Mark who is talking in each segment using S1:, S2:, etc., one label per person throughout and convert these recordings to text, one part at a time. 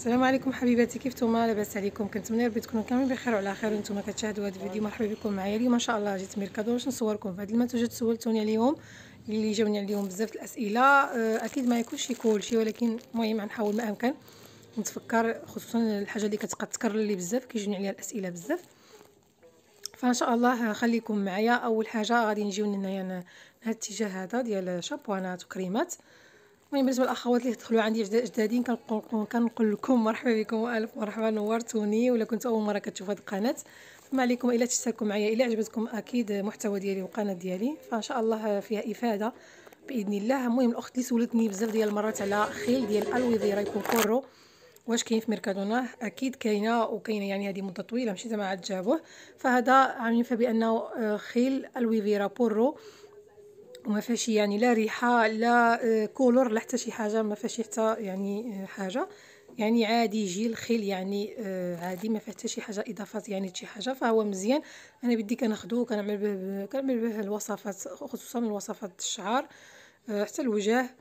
S1: السلام عليكم حبيباتي كيف نتوما لاباس عليكم كنتمنى ربي تكونوا كاملين بخير وعلى خير وانتم كتشاهدوا هذا الفيديو مرحبا بكم معايا اليوم ما شاء الله جيت ميركادو باش نصوركم في هذه المنتوجات سولتوني اليوم اللي جاوني اليوم بزاف الاسئله آه، اكيد ما يكونش شيء ولكن المهم غنحاول ما امكن نتفكر خصوصا الحاجه اللي كتبقى تكرر لي بزاف كيجوني عليها الاسئله بزاف فان شاء الله آه، خليكم معايا اول حاجه غادي نجيو لهنايا هذا الاتجاه هذا ديال شابوانات وكريمات المهم بالنسبه للاخوات اللي دخلوا عندي جدادين كنقول كنقول لكم مرحبا بكم والف مرحبا نورتوني ولا كنت اول مره كتشوف هذه القناه ما عليكم الا تشتركوا معايا الا عجبتكم اكيد المحتوى ديالي والقناه ديالي فان شاء الله فيها افاده باذن الله المهم الاخت اللي سولتني بزاف ديال المرات على خيل ديال الويزيرا يكون كورو واش كاين في ميركادونا اكيد كاينه وكاينه يعني هذه مده طويله مشيت ما عاد جابوه فهذا عاملين بانه آه، خيل الويفيرا بورو وما فيهاش يعني لا ريحه لا كولور آه، لا حتى شي حاجه ما فيهاش حتى يعني آه، حاجه يعني عادي يجي الخيل يعني آه، عادي ما فيه حتى شي حاجه اضافات يعني شي حاجه فهو مزيان انا بدي كناخذو كنعمل به كنعمل به الوصفات خصوصا الوصفات الشعر حتى الوجه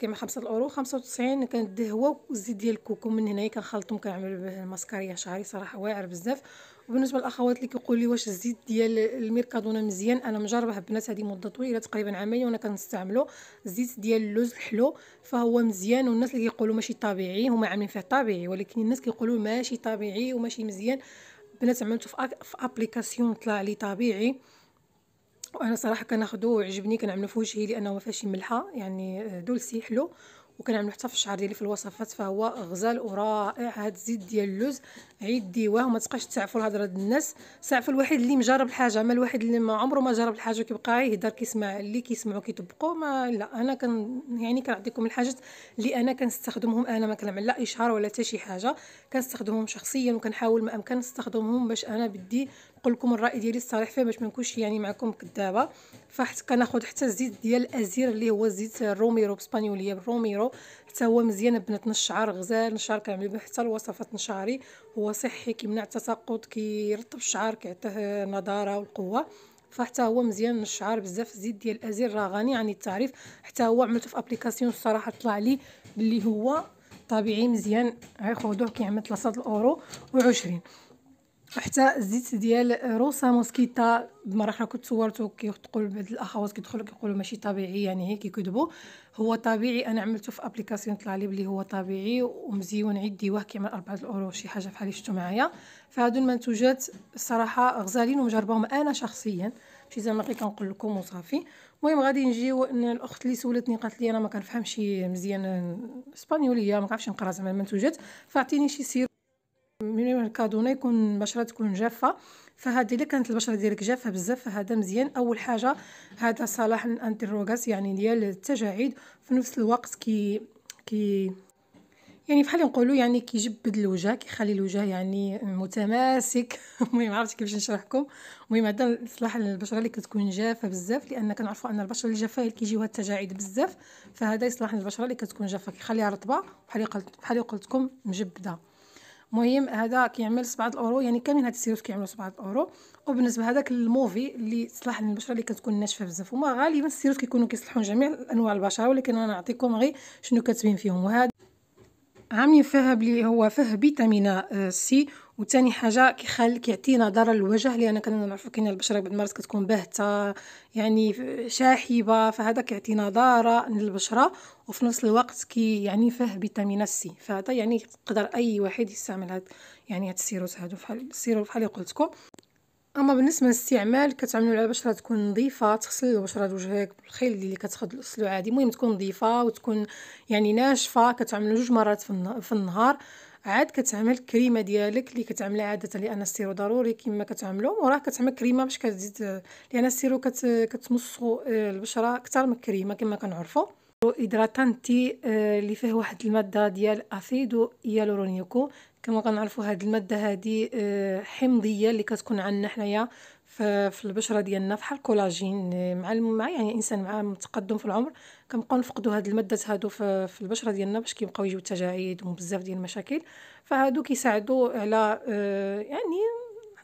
S1: كيما خمسة الاورو خمسة وتسعين كنديه هو والزيت ديال الكوكو من هنايا كنخلطهم كنعمل به الماسكاريه شعري صراحه واعر بزاف وبالنسبه للاخوات اللي كيقول لي واش الزيت ديال الميركادونا مزيان انا مجربه بنات هذه مده طويله تقريبا عامين وانا كنستعمله الزيت ديال اللوز الحلو فهو مزيان والناس اللي كيقولوا ماشي طبيعي هما عاملين فيه طبيعي ولكن الناس كيقولوا ماشي طبيعي وماشي مزيان بنات عملته في, في ابليكاسيون طلع لي طبيعي وانا صراحه كناخذو عجبني كنعملو في وجهي لانه ما فيهش ملحه يعني دولسي حلو وكنعملو حتى في الشعر ديالي في الوصفات فهو غزال ورائع هاد الزيت ديال اللوز عيديوه وما تبقاش تسعفوا لهضره ديال الناس سعف الواحد اللي مجرب الحاجه اما الواحد اللي ما عمره ما جرب الحاجه كيبقى يهضر كيسمع اللي كيسمعوا كيطبقوا ما لا انا كن يعني كنعطيكم الحاجات اللي انا كنستخدمهم انا ما كنعمل لا اشهار ولا حتى شي حاجه كنستخدمهم شخصيا وكنحاول ما امكن نستخدمهم باش انا بدي نقول لكم الراي ديالي الصريح فيه باش ما نكونش يعني معكم كذابه فحت كناخذ حتى الزيت ديال الازير اللي هو زيت الروميرو بسبانيوليه بالروميرو حتى هو مزيان بنات الشعر غزال الشعر كنعمل به حتى الوصفات نشعري هو صحي كيمنع التساقط كيرطب الشعر كيعطيه النضاره والقوه فحتى هو مزيان الشعر بزاف الزيت ديال الازير راه غني عن التعريف حتى هو عملته في ابليكاسيون الصراحه طلع لي اللي هو طبيعي مزيان غيخوضوه كيعمل 3 الاورو و20 وحتى الزيت ديال روسا موسكيتا مره اخرى كنت صورته كيقول بعض الاخوات كيدخلوا كيقولوا ماشي طبيعي يعني هيك كيكذبوا هو طبيعي انا عملته في ابليكاسيون طلع لي بلي هو طبيعي ومزيون عيديوه كيعمل 4 الاورو شي حاجه بحال اللي شفتو معايا فهادو المنتوجات الصراحه غزالين ومجرباهم انا شخصيا ماشي زعما غير كنقول لكم وصافي المهم غادي نجيو ان الاخت اللي سولتني قالت لي انا ما كنفهمش مزيان اسبانيوليه ما كنعرفش نقرا زعما المنتوجات فاعطيني شي سير من المركادونا يكون البشره تكون جافه فهذه اللي كانت البشره ديالك جافه بزاف فهذا مزيان اول حاجه هذا صلاح الانتروغاس يعني ديال التجاعيد في نفس الوقت كي كي يعني بحال نقولوا يعني كيجبد الوجه كيخلي الوجه يعني متماسك المهم عرفت كيفاش نشرحكم المهم هذا صلاح البشره اللي كتكون جافه بزاف لان كنعرفوا ان البشره الجافه كيجيوها التجاعيد بزاف فهذا يصلح للبشره اللي كتكون جافه كيخليها رطبه بحال قلت بحال قلت لكم مجبده مهم هذا كيعمل سبعة الاورو يعني كاملين هاد السيروس كيعملوا سبعة الاورو وبالنسبه هذاك الموفي اللي صلاح للبشره اللي كتكون ناشفه بزاف هما غالبا السيروس كيكونوا كيصلحو جميع انواع البشره ولكن انا نعطيكم غير شنو كاتبين فيهم وهذا عم فيها بلي هو فيه فيتامين آه، سي وثاني حاجه كيخلي كيعطينا ضرر الوجه لان كنا نعرفوا كاين البشره بعد المرات كتكون باهته يعني شاحبه فهذا كيعطينا ضرر للبشره وفي نفس الوقت كي يعني فيه فيتامين سي فهذا يعني يقدر اي واحد يستعمل هاد يعني هاد السيروس هادو فحال السيرو بحال قلت لكم اما بالنسبه للاستعمال كتعملوا على بشره تكون نظيفه تغسل البشره وجهك بالخيل اللي كتغسلوا عادي المهم تكون نظيفه وتكون يعني ناشفه كتعملوا جوج مرات في النهار عاد كتعمل الكريمه ديالك اللي كتعملها عاده لان السيرو ضروري كما كتعملو وراه كتعمل كريمه باش كتزيد لان السيرو كت كتمصو البشره اكثر من الكريمه كما كنعرفوا ايدراتانتي آه، اللي فيه واحد الماده ديال اسيدو يالورونيكو كما كنعرفوا هاد الماده هادي آه، حمضيه اللي كتكون عندنا حنايا في البشره ديالنا بحال الكولاجين آه، مع مع يعني انسان مع متقدم في العمر كنبقاو نفقدوا هاد الماده هادو في البشره ديالنا باش كيبقاو يجيو التجاعيد وبزاف ديال المشاكل فهادو كيساعدوا على آه، يعني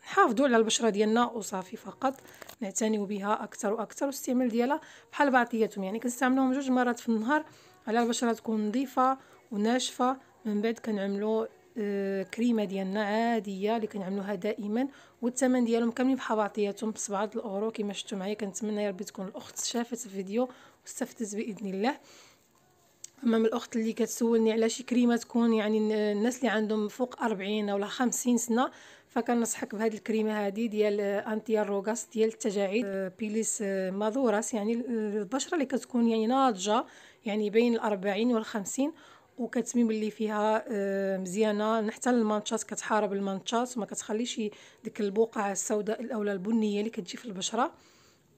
S1: نحافظوا على البشره ديالنا وصافي فقط نعتنيو بها اكثر واكثر والاستعمال ديالها بحال بعضياتهم يعني كنستعملوهم جوج مرات في النهار على البشره تكون نظيفه وناشفه من بعد كنعملوا آه، كريمه ديالنا عاديه اللي كنعملوها دائما والثمن ديالهم كاملين بحال بعضياتهم ب 7 الاورو كما شفتوا معايا كنتمنى يا ربي تكون الاخت شافت الفيديو واستفدت باذن الله امام الاخت اللي كتسولني على شي كريمه تكون يعني الناس اللي عندهم فوق 40 ولا 50 سنه فكنصحك بهذه الكريمه هذه ديال انتي روغاس ديال التجاعيد آه، بيليس آه، مادوراس يعني البشره اللي كتكون يعني ناضجه يعني بين ال 40 وال 50 وكتميم اللي فيها آه، مزيانه حتى المانشات كتحارب المانشات وما كتخليش ديك البقعه السوداء اولا البنيه اللي كتجي في البشره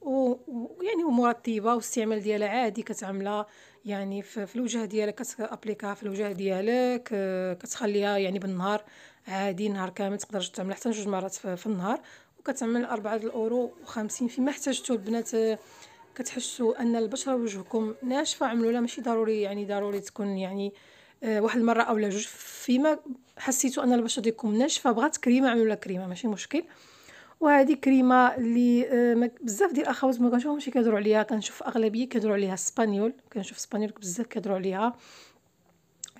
S1: ويعني ومرطبه والاستعمال ديالها عادي كتعملها يعني في الوجه ديالك كتابليكاها في الوجه ديالك آه، كتخليها يعني بالنهار عادي نهار كامل تقدر تعمل حتى جوج مرات في النهار وكتعمل 4 الاورو و50 فيما احتاجتو البنات آه، كتحسوا ان البشره وجهكم ناشفه عملوا لها ماشي ضروري يعني ضروري تكون يعني آه، واحد المره اولا جوج فيما حسيتو ان البشره ديالكم ناشفه بغات كريمه عملوا لها كريمه ماشي مشكل وهذه كريمه اللي آه، بزاف ديال الاخوات ما شي كيهضروا عليها كنشوف اغلبيه كيهضروا عليها اسبانيول كنشوف اسبانيول بزاف كيهضروا عليها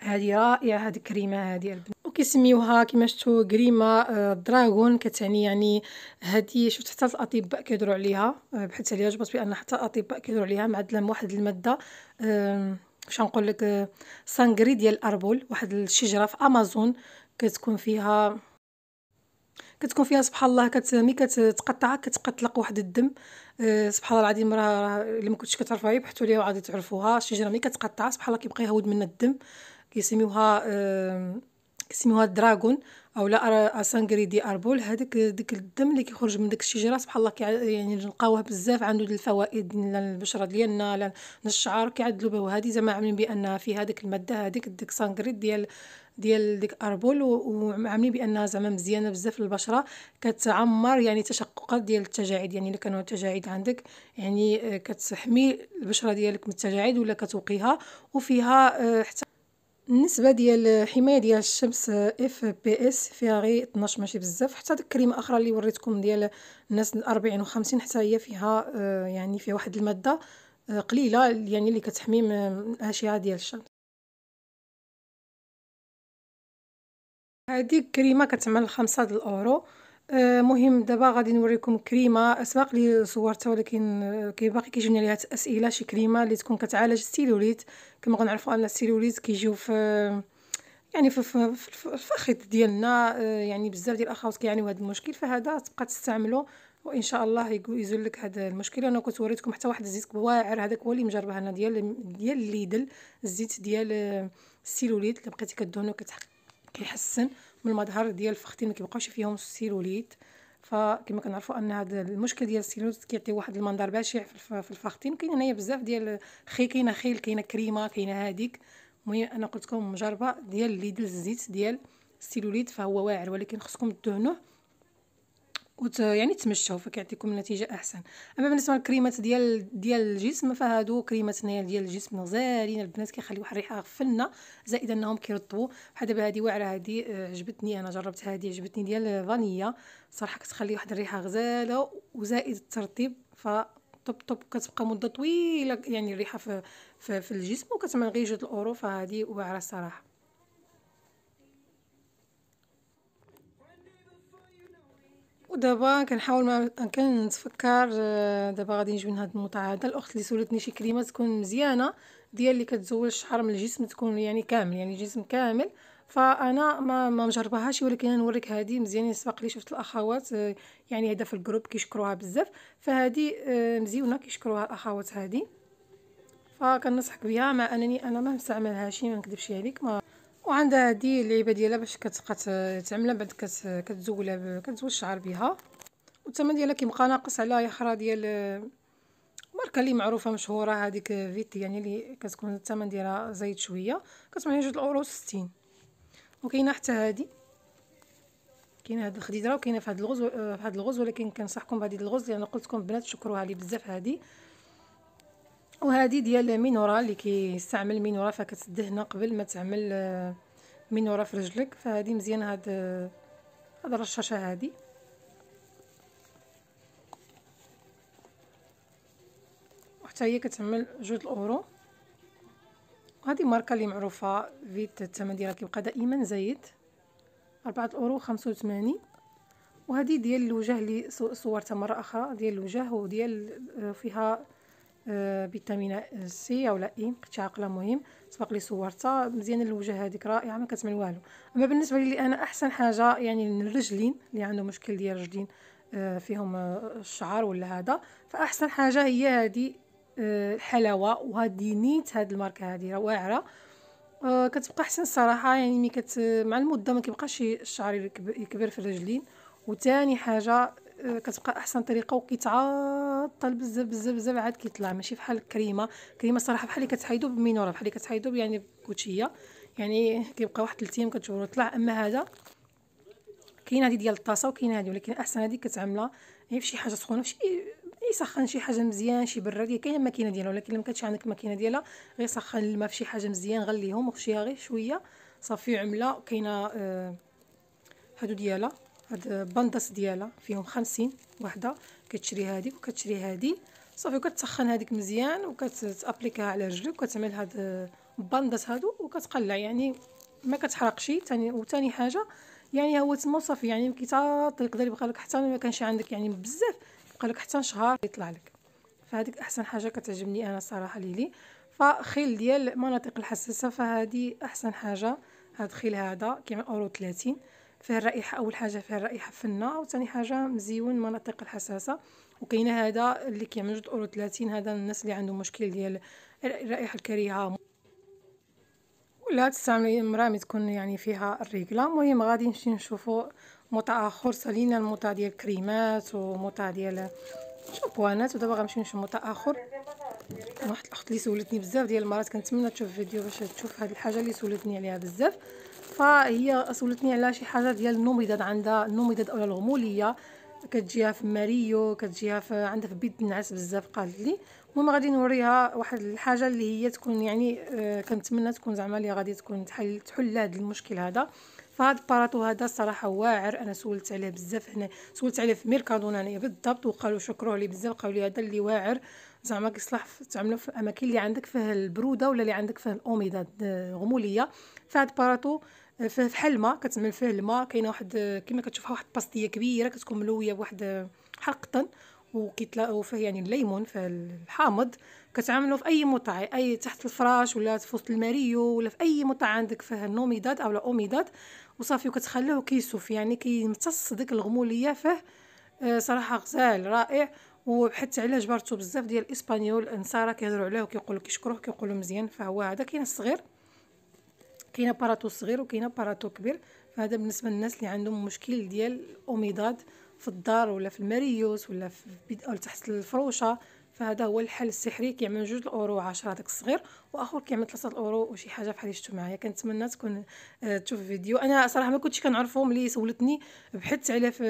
S1: هذه رائعه هذه كريمه هذه البنات وكيسميوها كما شفتوا كريمه آه، دراغون كتعني يعني هذه شفت حتى الاطباء كيهضروا عليها بحثت عليها جبت بان حتى الاطباء كيهضروا عليها معدله واحد الماده باش نقول لك آه، سانغري ديال الاربول واحد الشجره في امازون كتكون فيها كتكون فيها سبحان الله كت مي كتقطع كتقطلق واحد الدم آه، سبحان الله العظيم راه الا ما كنتش كتعرفوها يبحثوا ليها وعاد تعرفوها الشجره مي كتقطع سبحان الله كيبقى يهود منها الدم كيسميوها أه كيسميوها دراغون او لا اسانغري دي اربول هذاك ديك الدم اللي كيخرج من ديك الشجره سبحان الله يعني نلقاوه بزاف عنده الفوائد للبشره ديالنا للشعر كيعدلوا به وهذه زعما عاملين بانها في هذيك الماده هذيك ديك سانغري ديال ديال ديك اربول وعاملين بانها زعما مزيانه بزاف للبشره كتعمر يعني تشققات ديال التجاعيد يعني الا كانوا التجاعيد عندك يعني آه، كتحمي البشره ديالك من التجاعيد ولا كتوقيها وفيها آه، حتى النسبة ديال الحماية ديال الشمس اف بي اس فيها غير 12 ماشي بزاف حتى ديك الكريمة اخرى اللي وريتكم ديال الناس 40 و 50 حتى هي فيها آه، يعني فيها واحد المادة آه، قليلة يعني اللي كتحمي من الاشعة ديال الشمس هذه الكريمة كتعمل 5 الاورو آه، مهم دابا غادي نوريكم كريمه سبق لي صورتها ولكن آه، كيباقي كيجوني عليها اسئله شي كريمه اللي تكون كتعالج السيلوليت كما غنعرفوا ان السيلوليت كيجيو في يعني في, في, الفخذ ديالنا آه، يعني بزاف ديال الاخوات كيعانيو هذا المشكل فهذا تبقى تستعملو وان شاء الله يزول لك هذا المشكل انا كنت وريتكم حتى واحد الزيت واعر هذاك هو اللي مجربه انا ديال ديال ليدل الزيت ديال السيلوليت اللي بقيتي كدهنو كتحسن من المظهر ديال الفختين ما كيبقاوش فيهم السيلوليت فكما كنعرفوا ان هذا المشكل ديال السيلوليت كيعطي واحد المنظر بشع في الفختين كاين هنايا بزاف ديال خي كاينه خيل كاينه كريمه كاينه هذيك المهم انا قلت لكم مجربه ديال ليدل الزيت ديال السيلوليت فهو واعر ولكن خصكم تدهنوه وت يعني تمشوا فكيعطيكم نتيجه احسن اما بالنسبه للكريمات ديال ديال الجسم فهادو كريمات هنايا ديال الجسم غزالين البنات كيخليو واحد الريحه فنه زائد انهم كيرطبوا بحال دابا هادي واعره هادي آه، عجبتني انا جربت هادي عجبتني ديال فانيا صراحه كتخلي واحد الريحه غزاله وزائد الترطيب ف طب طب كتبقى مده طويله يعني الريحه في, في, في الجسم وكتمنغيج الاورو فهادي واعره الصراحه ودابا كنحاول ما كنتفكر آه، دابا غادي من لهاد المتعه الاخت اللي سولتني شي كريمه تكون مزيانه ديال اللي كتزول الشعر من الجسم تكون يعني كامل يعني جسم كامل فانا ما ما مجرباهاش ولكن نوريك هذه مزيانين سبق لي شفت الاخوات آه، يعني هذا في الجروب كيشكروها بزاف فهذه آه، مزيونه كيشكروها الاخوات هذه فكنصحك بها مع انني انا ما مستعملهاش ما نكذبش عليك ما وعندها هذه اللعيبه ديالها باش كتبقى تعملها بعد كتزولها كتزول الشعر بها والثمن ديالها كيبقى ناقص على يخرى ديال ماركه اللي معروفه مشهوره هذيك فيتي يعني اللي كتكون الثمن ديالها زايد شويه كتسمع جوج الاورو 60 وكاينه حتى هذه كاينه هاد الخديدره وكاينه في فهاد الغز آه، في الغز ولكن كنصحكم بهادي الغز لان قلتكم قلت لكم بنات شكروها لي بزاف هادي وهذه ديال مينورا اللي كيستعمل مينورا فكتدهن قبل ما تعمل آه، مينورا في رجلك فهذه مزيانه هاد آه، هاد الرشاشه هذه وحتى هي كتعمل جوج الاورو وهذه ماركه اللي معروفه فيت الثمن ديالها كيبقى دائما زايد 4 اورو 85 وهذه ديال الوجه اللي صورتها مره اخرى ديال الوجه وديال آه، فيها آه، فيتامين سي لا اي مابقيتش عاقله مهم سبق لي صورتها مزيانه الوجه هذيك رائعه ما كتمن والو اما بالنسبه لي انا احسن حاجه يعني للرجلين اللي عنده مشكل ديال الرجلين آه، فيهم الشعر ولا هذا فاحسن حاجه هي هذه آه، الحلاوه وهذه نيت هاد الماركه هذه واعره كتبقى احسن الصراحه يعني مي كت مع المده ما كيبقاش الشعر يكبر في الرجلين وثاني حاجه آه، كتبقى احسن طريقه وكيتعطل بزاف بزاف بزاف عاد كيطلع ماشي بحال الكريمه كريمه صراحه بحال اللي كتحيدو بمينوره بحال اللي كتحيدو يعني بكوتشيه يعني كيبقى واحد 3 ايام كتجبرو يطلع اما هذا كاين هذه ديال الطاسه وكاين هذه ولكن احسن هذه كتعملها هي فشي حاجه سخونه فشي يسخن شي حاجه مزيان شي براد كاين الماكينه ديالها ولكن ما كانتش عندك الماكينه ديالها غير سخن الماء فشي حاجه مزيان غليهم وخشيها غير شويه صافي عمله كاينه آه، هادو ديالها هاد البندص ديالها فيهم خمسين وحده كتشري هاديك وكتشري هادي صافي وكتسخن هاديك مزيان وكتابليكيها على رجلك وكتعمل هاد البندص هادو وكتقلع يعني ما كتحرقش ثاني وثاني حاجه يعني هو تما صافي يعني كيتعطل يقدر يبقى لك حتى ما كانش عندك يعني بزاف يبقى لك حتى شهر يطلع لك فهذيك احسن حاجه كتعجبني انا صراحه ليلي فخيل ديال المناطق الحساسه فهذه احسن حاجه هاد الخيل هذا كيما اورو 30 فيه الرائحه اول حاجه فيه الرائحه فنه وثاني حاجه مزيون مناطق الحساسه وكاين هذا اللي كيعمل جوج اورو 30 هذا الناس اللي عندهم مشكل ديال الرائحه الكريهه ولا تستعملي المراه تكون يعني فيها الرجله المهم غادي نمشي نشوفوا مطعم اخر سالينا المطعم ديال الكريمات ومطعم ديال شامبوانات ودابا غنمشي نشوف مطعم اخر واحد الاخت اللي سولتني بزاف ديال المرات كنتمنى تشوف فيديو باش تشوف هاد الحاجه اللي سولتني عليها بزاف فهي سولتني على شي حاجه ديال النوميداد عندها النوميداد اولا الغموليه كتجيها في ماريو كتجيها في عندها في بيت النعاس بزاف قالت لي المهم غادي نوريها واحد الحاجه اللي هي تكون يعني آه كنتمنى تكون زعما اللي غادي تكون تحل تحل هذا المشكل هذا فهاد الباراتو هذا الصراحه واعر انا سولت عليه بزاف هنا سولت عليه في ميركادونا هنايا بالضبط وقالوا شكروه لي بزاف قالوا لي هذا اللي واعر زعما كيصلح تعملو في الاماكن اللي عندك فيها البروده ولا اللي عندك فيها الاوميداد آه، غموليه فهاد الباراتو فيه فحال الماء كتعمل فيه الماء كاينه واحد كما كتشوفها واحد الباستيه كبيره كتكون ملويه بواحد بحال القطن وكيطلقوا فيه يعني الليمون فيه الحامض كتعاملوه في اي مطعم اي تحت الفراش ولا في وسط الماريو ولا في اي مطعم عندك فيه النوميدات او اوميدات وصافي وكتخليه كيسوف يعني كيمتص ديك الغموليه فيه آه، صراحه غزال رائع وحتى على جبرته بزاف ديال الاسبانيول انصاره كيهضروا عليه وكيقولوا كيشكروه كيقولوا مزيان فهو هذا كاين الصغير كاينه باراتو صغير وكاينه باراتو كبير فهذا بالنسبه للناس اللي عندهم مشكل ديال الاوميضاد في الدار ولا في المريوس ولا في او تحت الفروشه فهذا هو الحل السحري كيعمل جوج الاورو 10 داك الصغير واخر كيعمل ثلاثه الاورو وشي حاجه بحال اللي شفتو معايا كنتمنى تكون آه، تشوف فيديو انا صراحه ما كنتش كنعرفهم اللي سولتني بحثت عليه في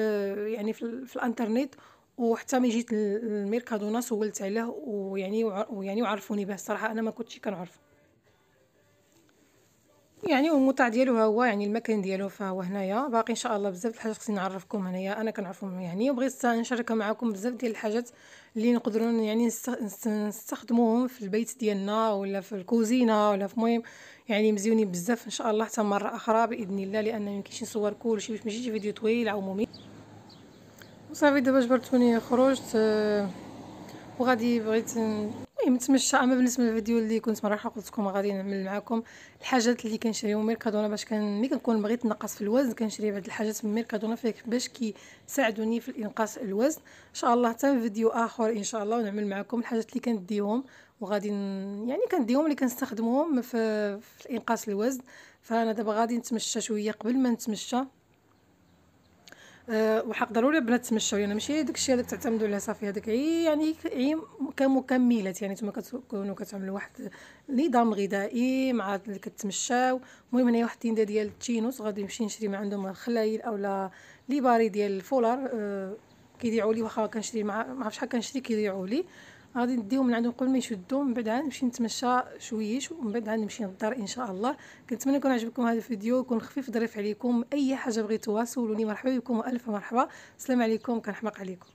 S1: يعني في, في الانترنت وحتى ملي جيت للميركادونا سولت عليه ويعني ويعني وعرفوني به الصراحه انا ما كنتش كنعرفه يعني والمتعه ديالو ها هو يعني المكان ديالو فهو هنايا باقي ان شاء الله بزاف د الحاجات خصني نعرفكم هنايا انا كنعرفهم يعني وبغيت نشارك معكم بزاف ديال الحاجات اللي نقدروا يعني نستخدموهم في البيت ديالنا ولا في الكوزينه ولا في المهم يعني مزيونين بزاف ان شاء الله حتى مره اخرى باذن الله لان ما يمكنش نصور شيء باش ماشي شي فيديو طويل او ممل وصافي دابا جبرتوني خرجت آه، وغادي بغيت المهم إيه، نتمشى اما بالنسبه للفيديو اللي كنت مره قلت لكم غادي نعمل معكم الحاجات اللي كنشريو من ميركادونا باش كان ملي كنكون بغيت نقص في الوزن كنشري بعض الحاجات من ميركادونا باش كيساعدوني في الانقاص الوزن ان شاء الله حتى فيديو اخر ان شاء الله ونعمل معكم الحاجات اللي كنديهم وغادي يعني كنديهم اللي كنستخدمهم في, في الوزن فانا دابا غادي نتمشى شويه قبل ما نتمشى أه وحق ضروري البنات تمشاو يعني ماشي داكشي هذاك تعتمدوا عليه صافي هذاك هي يعني هي كمكملات يعني نتوما كتكونوا كتعملوا واحد نظام غذائي مع اللي كتمشاو المهم هنايا واحد التينده ديال التشينوس غادي نمشي نشري من عندهم خلايل اولا لي باري ديال الفولار أه لي واخا كنشري مع ما عرفتش شحال كنشري كيبيعوا لي غادي نديهم من عندهم قبل ما يشدوا من بعد عاد نمشي نتمشى شويش ومن بعد عاد نمشي للدار ان شاء الله كنتمنى يكون عجبكم هذا الفيديو يكون خفيف ظريف عليكم اي حاجه بغيتوها سولوني مرحبا بكم والف مرحبا السلام عليكم كنحماق عليكم